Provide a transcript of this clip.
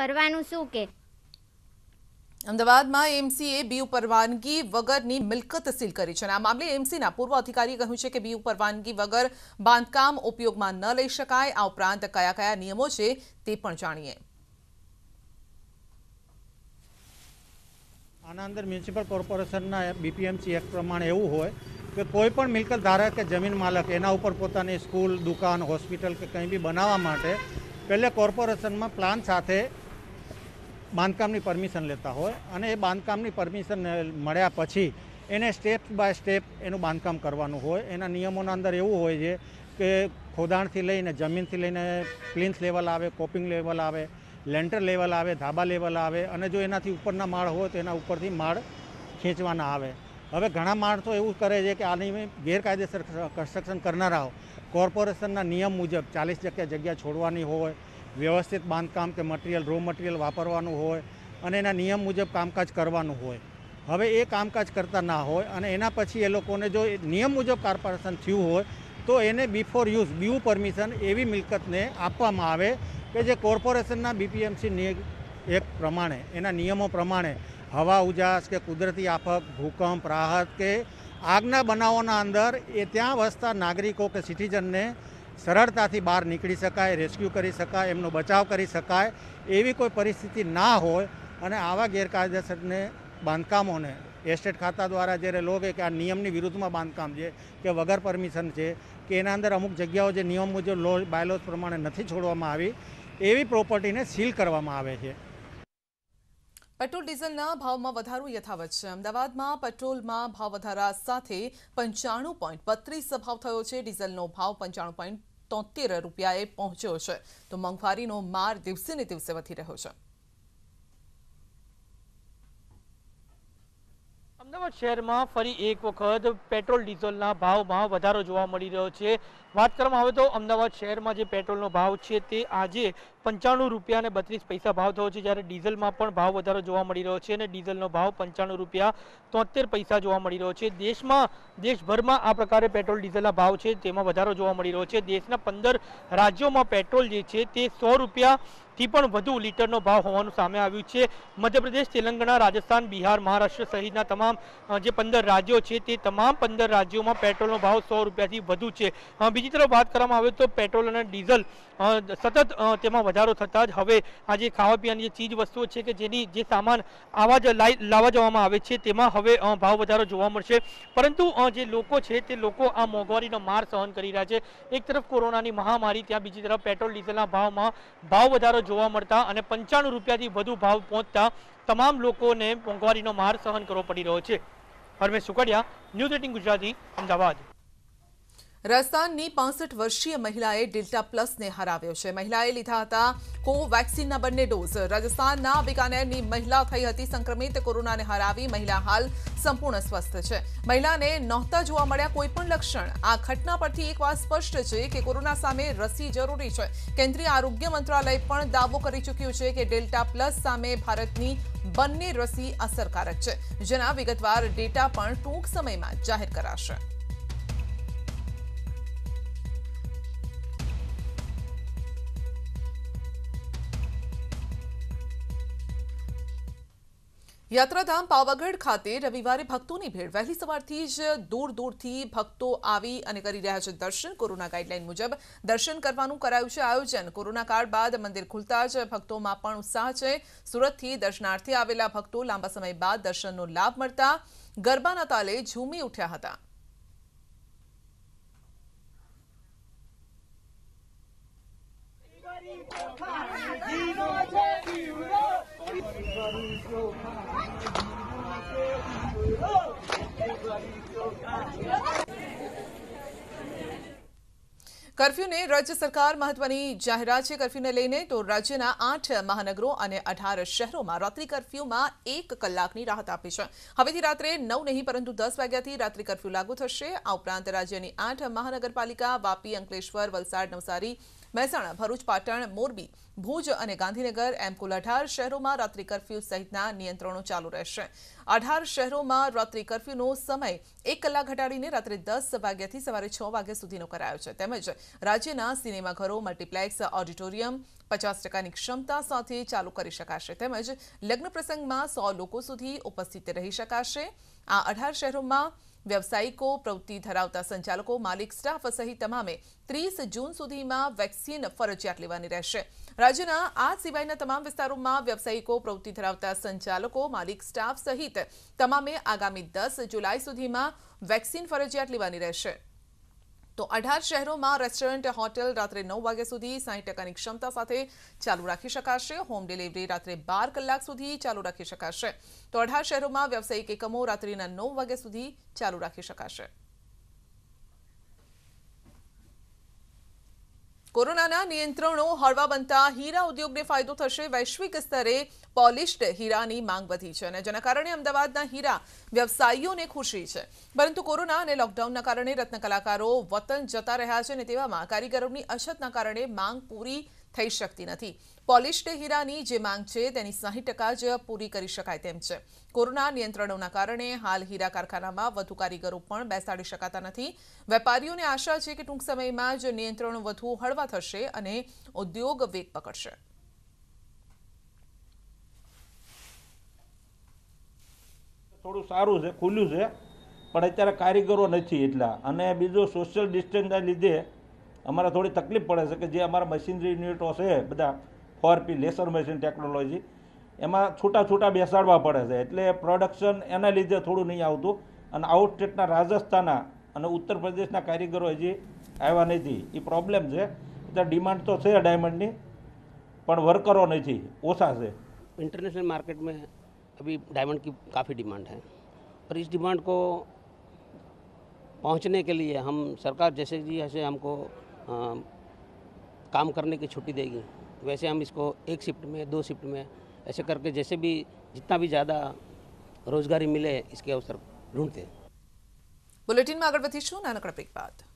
કરવાનું શું કે અમદાવાદમાં એમસીએ બીયુ પરવાનગી વગરની મિલકત સીલ કરી છે અને આ મામલે એમસીના પૂર્વ અધિકારીએ કહ્યું છે કે બીયુ પરવાનગી વગર બાંધકામ ઉપયોગમાં ન લઈ શકાય આ ઉપરાંત કયા કયા નિયમો છે તે પણ જાણીએ આના અંદર મ્યુનિસિપલ કોર્પોરેશનના બીપીએમસી એક્ટ પ્રમાણે એવું હોય કે કોઈ પણ મિલકત ધારક કે જમીન માલક એના ઉપર પોતાની સ્કૂલ દુકાન હોસ્પિટલ કે કંઈ બી બનાવવા માટે પહેલે કોર્પોરેશનમાં પ્લાન સાથે બાંધકામની પરમિશન લેતા હોય અને એ બાંધકામની પરમિશન મળ્યા પછી એને સ્ટેપ બાય સ્ટેપ એનું બાંધકામ કરવાનું હોય એના નિયમોના અંદર એવું હોય છે કે ખોદાણથી લઈને જમીનથી લઈને પ્લિન્થ લેવલ આવે કોપિંગ લેવલ આવે લેન્ટર લેવલ આવે ધાબા લેવલ આવે અને જો એનાથી ઉપરના માળ હોય તો એના ઉપરથી માળ ખેંચવાના આવે હવે ઘણા માણસો એવું કરે છે કે આની ગેરકાયદેસર કન્સ્ટ્રક્શન કરનારાઓ કોર્પોરેશનના નિયમ મુજબ ચાલીસ જગ્યા જગ્યા છોડવાની હોય વ્યવસ્થિત બાંધકામ કે મટિરિયલ રો મટિરિયલ વાપરવાનું હોય અને એના નિયમ મુજબ કામકાજ કરવાનું હોય હવે એ કામકાજ કરતા ના હોય અને એના પછી એ લોકોને જો નિયમ મુજબ કાર્પોરેશન થયું હોય તો એને બિફોર યુઝ બ્યુ પરમિશન એવી મિલકતને આપવામાં આવે કે જે કોર્પોરેશનના બીપીએમસી એક પ્રમાણે એના નિયમો પ્રમાણે હવા ઉજાસ કે કુદરતી આફત ભૂકંપ રાહત કે આગના બનાવોના અંદર એ ત્યાં વસતા નાગરિકો કે સિટીઝનને સરળતાથી બહાર નીકળી શકાય રેસ્ક્યુ કરી શકાય એમનો બચાવ કરી શકાય એવી કોઈ પરિસ્થિતિ ના હોય અને આવા ગેરકાયદેસરને બાંધકામોને એસ્ટેટ ખાતા દ્વારા જ્યારે લો કે આ નિયમની વિરુદ્ધમાં બાંધકામ છે કે વગર પરમિશન છે કે એના અંદર અમુક જગ્યાઓ જે નિયમ મુજબ લો બાયલોઝ પ્રમાણે નથી છોડવામાં આવી એવી પ્રોપર્ટીને સીલ કરવામાં આવે છે પેટ્રોલ ડીઝલના ભાવમાં વધારો યથાવત છે અમદાવાદમાં પેટ્રોલમાં ભાવ વધારા સાથે પંચાણું પોઈન્ટ બત્રીસ ભાવ થયો છે ડીઝલનો ભાવ પંચાણું પોઈન્ટ તોતેર રૂપિયાએ પહોંચ્યો છે તો મોંઘવારીનો માર દિવસે ને દિવસે વધી રહ્યો છે અમદાવાદ શહેરમાં ફરી એક વખત પેટ્રોલ ડીઝલના ભાવમાં વધારો જોવા મળી રહ્યો છે વાત કરવામાં આવે તો અમદાવાદ શહેરમાં જે પેટ્રોલનો ભાવ છે તે આજે પંચાણું રૂપિયા અને બત્રીસ પૈસા ભાવ થયો છે જ્યારે ડીઝલમાં પણ ભાવ વધારો જોવા મળી રહ્યો છે અને ડીઝલનો ભાવ પંચાણું રૂપિયા તોતેર પૈસા જોવા મળી રહ્યો છે દેશમાં દેશભરમાં આ પ્રકારે પેટ્રોલ ડીઝલના ભાવ છે તેમાં વધારો જોવા મળી રહ્યો છે દેશના પંદર રાજ્યોમાં પેટ્રોલ જે છે તે સો રૂપિયાથી પણ વધુ લીટરનો ભાવ હોવાનું સામે આવ્યું છે મધ્યપ્રદેશ તેલંગાણા રાજસ્થાન બિહાર મહારાષ્ટ્ર સહિતના તમામ જે પંદર રાજ્યો છે તે તમામ પંદર રાજ્યોમાં પેટ્રોલનો ભાવ સો રૂપિયાથી વધુ છે બીજી તરફ વાત કરવામાં આવે તો પેટ્રોલ અને ડીઝલ સતત તેમાં વધારો થતાં જ હવે આ જે ખાવા પીવાની જે ચીજ વસ્તુઓ છે કે જેની જે સામાન આવા જ લાવવા જવામાં આવે છે તેમાં હવે ભાવ વધારો જોવા મળશે પરંતુ જે લોકો છે તે લોકો આ મોંઘવારીનો માર સહન કરી રહ્યા છે એક તરફ કોરોનાની મહામારી ત્યાં બીજી તરફ પેટ્રોલ ડીઝલના ભાવમાં ભાવ વધારો જોવા મળતા અને પંચાણું રૂપિયાથી વધુ ભાવ પહોંચતા તમામ લોકોને મોંઘવારીનો માર સહન કરવો પડી રહ્યો છે હરમેશ સુકડિયા ન્યૂઝ એટીન ગુજરાતી અમદાવાદ રાજસ્થાનની પાસઠ વર્ષીય મહિલાએ ડેલ્ટા પ્લસને હરાવ્યો છે મહિલાએ લીધા હતા કોવેક્સિનના બંને ડોઝ રાજસ્થાનના બિકાનેરની મહિલા થઈ હતી સંક્રમિત કોરોનાને હરાવી મહિલા હાલ સંપૂર્ણ સ્વસ્થ છે મહિલાને નહોતા જોવા મળ્યા કોઈપણ લક્ષણ આ ઘટના પરથી એક વાત સ્પષ્ટ છે કે કોરોના સામે રસી જરૂરી છે કેન્દ્રીય આરોગ્ય મંત્રાલય પણ દાવો કરી ચૂક્યું છે કે ડેલ્ટા પ્લસ સામે ભારતની બંને રસી અસરકારક છે જેના વિગતવાર ડેટા પણ ટૂંક સમયમાં જાહેર કરાશે યાત્રાધામ પાવાગઢ ખાતે રવિવારે ભક્તોની ભીડ વહેલી સવારથી જ દૂર દૂરથી ભક્તો આવી અને કરી રહ્યા છે દર્શન કોરોના ગાઈડલાઈન મુજબ દર્શન કરવાનું કરાયું છે આયોજન કોરોના કાળ બાદ મંદિર ખુલતા જ ભક્તોમાં પણ ઉત્સાહ છે સુરતથી દર્શનાર્થે આવેલા ભક્તો લાંબા સમય બાદ દર્શનનો લાભ મળતા ગરબાના તાલે ઝૂમી ઉઠ્યા હતા Oh, કર્ફ્યુને રાજ્ય સરકાર મહત્વની જાહેરાત છે કર્ફ્યુને લઈને તો રાજ્યના આઠ મહાનગરો અને અઢાર શહેરોમાં રાત્રિ કર્ફ્યુમાં એક કલાકની રાહત આપી છે હવેથી રાત્રે નવ નહીં પરંતુ દસ વાગ્યાથી રાત્રિ કર્ફ્યુ લાગુ થશે આ ઉપરાંત રાજ્યની આઠ મહાનગરપાલિકા વાપી અંકલેશ્વર વલસાડ નવસારી મહેસાણા ભરૂચ પાટણ મોરબી ભુજ અને ગાંધીનગર એમ કુલ અઢાર શહેરોમાં રાત્રિ કરફ્યુ સહિતના નિયંત્રણો ચાલુ રહેશે અઢાર શહેરોમાં રાત્રિ કરફ્યુનો સમય એક કલાક ઘટાડીને રાત્રે દસ વાગ્યાથી સવારે છ વાગ્યા સુધીનો કરાયો છે તેમજ રાજ્યના સિનેમાઘરો મલ્ટીપ્લેક્સ ઓડિટોરિયમ પચાસ ટકાની ક્ષમતા સાથે ચાલુ કરી શકાશે તેમજ લગ્ન પ્રસંગમાં સો લોકો સુધી ઉપસ્થિત રહી શકાશે આ અઢાર શહેરોમાં વ્યવસાયિકો પ્રવૃત્તિ ધરાવતા સંચાલકો માલિક સ્ટાફ સહિત તમામે ત્રીસ જૂન સુધીમાં વેક્સિન ફરજિયાત લેવાની રહેશે રાજ્યના આ સિવાયના તમામ વિસ્તારોમાં વ્યવસાયિકો પ્રવૃત્તિ ધરાવતા સંચાલકો માલિક સ્ટાફ સહિત તમામે આગામી દસ જુલાઈ સુધીમાં વેક્સિન ફરજિયાત લેવાની રહેશે તો અઢાર શહેરોમાં રેસ્ટોરન્ટ હોટેલ રાત્રે નવ વાગ્યા સુધી સાહીઠ ટકાની ક્ષમતા સાથે ચાલુ રાખી શકાશે હોમ ડિલિવરી રાત્રે બાર કલાક સુધી ચાલુ રાખી શકાશે તો અઢાર શહેરોમાં વ્યવસાયિક એકમો રાત્રિના નવ વાગ્યા સુધી ચાલુ રાખી શકાશે કોરોનાના નિયંત્રણો હળવા બનતા હીરા ઉદ્યોગને ફાયદો થશે વૈશ્વિક સ્તરે પોલિશ્ડ હીરાની માંગ વધી છે અને જેના કારણે અમદાવાદના હીરા વ્યવસાયીઓને ખુશી છે પરંતુ કોરોના અને લોકડાઉનના કારણે રત્ન કલાકારો વતન જતા રહ્યા છે અને તેવામાં કારીગરોની અછતના કારણે માંગ પૂરી થઈ શકતી નથી પોલિશ્ડ હીરાની જે માંગ છે તેની સાહીઠ ટકા જ પૂરી કરી શકાય તેમ છે કોરોના નિયંત્રણોના કારણે હાલ હીરા કારખાનામાં વધુ કારીગરો પણ બેસાડી શકાતા નથી વેપારીઓને આશા છે કે ટૂંક સમયમાં જ નિયંત્રણો વધુ હળવા થશે અને ઉદ્યોગ વેગ પકડશે થોડું સારું છે ખુલ્લું છે પણ અત્યારે કારીગરો નથી એટલા અને બીજું સોશિયલ ડિસ્ટન્સના લીધે અમારે થોડી તકલીફ પડે છે કે જે અમારા મશીનરી યુનિટો છે બધા ફોરપી લેસર મશીન ટેકનોલોજી એમાં છૂટા છૂટા બેસાડવા પડે છે એટલે પ્રોડક્શન એના લીધે થોડું નહીં આવતું અને આઉટ સ્ટેટના રાજસ્થાનના અને ઉત્તર પ્રદેશના કારીગરો હજી આવ્યા નથી એ પ્રોબ્લેમ છે ત્યાં ડિમાન્ડ તો છે ડાયમંડની પણ વર્કરો નથી ઓછા છે ઇન્ટરનેશનલ मार्केट में अभी डायमंड की काफ़ी डिमांड है और इस डिमांड को पहुंचने के लिए हम सरकार जैसे जी जैसे आ, काम करने की छुट्टी देगी वैसे हम इसको एक शिफ्ट में दो शिफ्ट में ऐसे करके जैसे भी जितना भी ज़्यादा रोजगारी मिले इसके અવસર ઢૂંઢતે બુલેટિનમાં આગળ વધીશું નાનકડા एक बात